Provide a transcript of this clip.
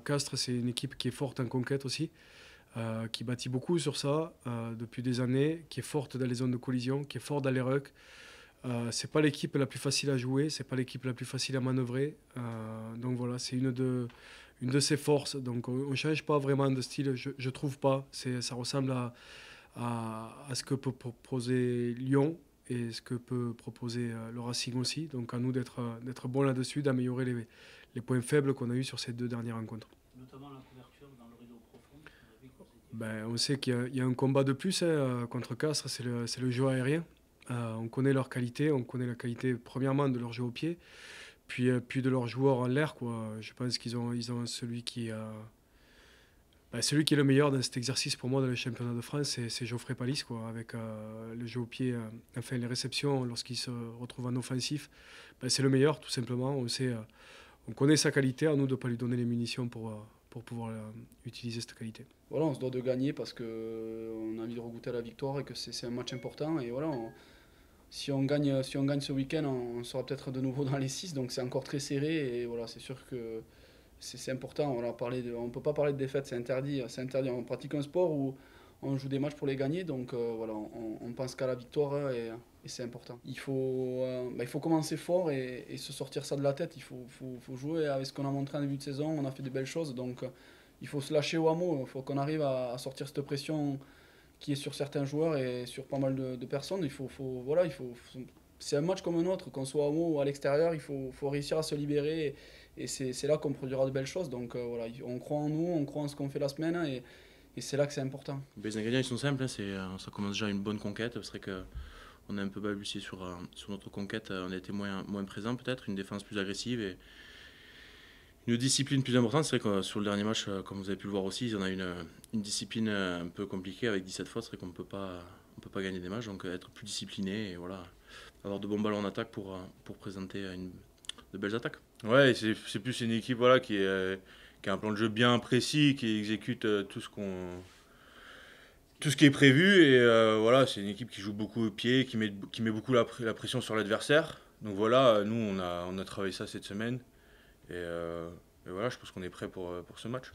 Castres, c'est une équipe qui est forte en conquête aussi, euh, qui bâtit beaucoup sur ça euh, depuis des années, qui est forte dans les zones de collision, qui est forte dans les rucks. Euh, c'est pas l'équipe la plus facile à jouer, c'est pas l'équipe la plus facile à manœuvrer. Euh, donc voilà, c'est une de, une de ses forces. Donc on ne change pas vraiment de style, je, ne trouve pas. Ça ressemble à, à, ce que peut proposer Lyon et ce que peut proposer euh, le Racing aussi. Donc à nous euh, d'être bons là-dessus, d'améliorer les, les, points faibles qu'on a eus sur ces deux dernières rencontres. Notamment la couverture dans le rideau profond. Ben, on sait qu'il y, a un combat de plus hein, euh, contre Castres, c'est le, le, jeu aérien. on connaît leur qualité, on connaît la qualité premièrement de leur jeu au pied, puis, puis de leurs joueurs en l'air. Je pense qu'ils ont, ils ont celui qui... a bah, celui qui est le meilleur dans cet exercice pour moi dans le championnat de France, c'est Geoffrey Palis, quoi, avec euh, le jeu au pied, euh, enfin les réceptions lorsqu'il se retrouve en offensif. Bah, c'est le meilleur, tout simplement. On, sait, euh, on connaît sa qualité, à nous de ne pas lui donner les munitions pour, pour pouvoir utiliser cette qualité. Voilà, on se doit de gagner parce qu'on a envie de regoûter à la victoire et que c'est un match important. Et voilà, si, on gagne, si on gagne ce week-end, on, sera peut-être de nouveau dans les 6, donc c'est encore très serré. Et voilà, c'est sûr que c'est important. On ne peut pas parler de défaite, c'est interdit. C'est interdit. On pratique un sport où on joue des matchs pour les gagner, donc euh, voilà, on, pense qu'à la victoire hein, et, c'est important. Il faut, euh, bah, il faut commencer fort et, se sortir ça de la tête. Il faut, faut, faut jouer avec ce qu'on a montré en début de saison. On a fait des belles choses, donc euh, il faut se lâcher au hameau. Il faut qu'on arrive à, sortir cette pression qui est sur certains joueurs et sur pas mal de, personnes. Il faut, faut, voilà, il faut, c'est un match comme un autre, qu'on soit au hameau ou à l'extérieur. Il faut, faut réussir à se libérer et c'est là qu'on produira de belles choses. Donc euh, voilà, on croit en nous, on croit en ce qu'on fait la semaine et, c'est là que c'est important. Les ingrédients ils sont simples, hein, euh, ça commence déjà une bonne conquête. C'est vrai que on a un peu balbutié sur, euh, sur notre conquête, on a été moins, moins présent peut-être, une défense plus agressive et une discipline plus importante. C'est vrai que sur le dernier match, comme vous avez pu le voir aussi, ils a une, une discipline un peu compliquée avec 17 fois, c'est vrai qu'on ne peut pas on peut pas gagner des matchs, donc être plus discipliné et voilà, avoir de bons ballons en attaque pour, pour présenter une, de belles attaques. Ouais, c'est plus une équipe voilà, qui, euh, qui a un plan de jeu bien précis, qui exécute euh, tout ce qu'on tout ce qui est prévu. Et euh, voilà, c'est une équipe qui joue beaucoup au pied, qui met, qui met beaucoup la, pression sur l'adversaire. Donc voilà, nous, on a, on a travaillé ça cette semaine. Et, et voilà, je pense qu'on est prêt pour, pour ce match.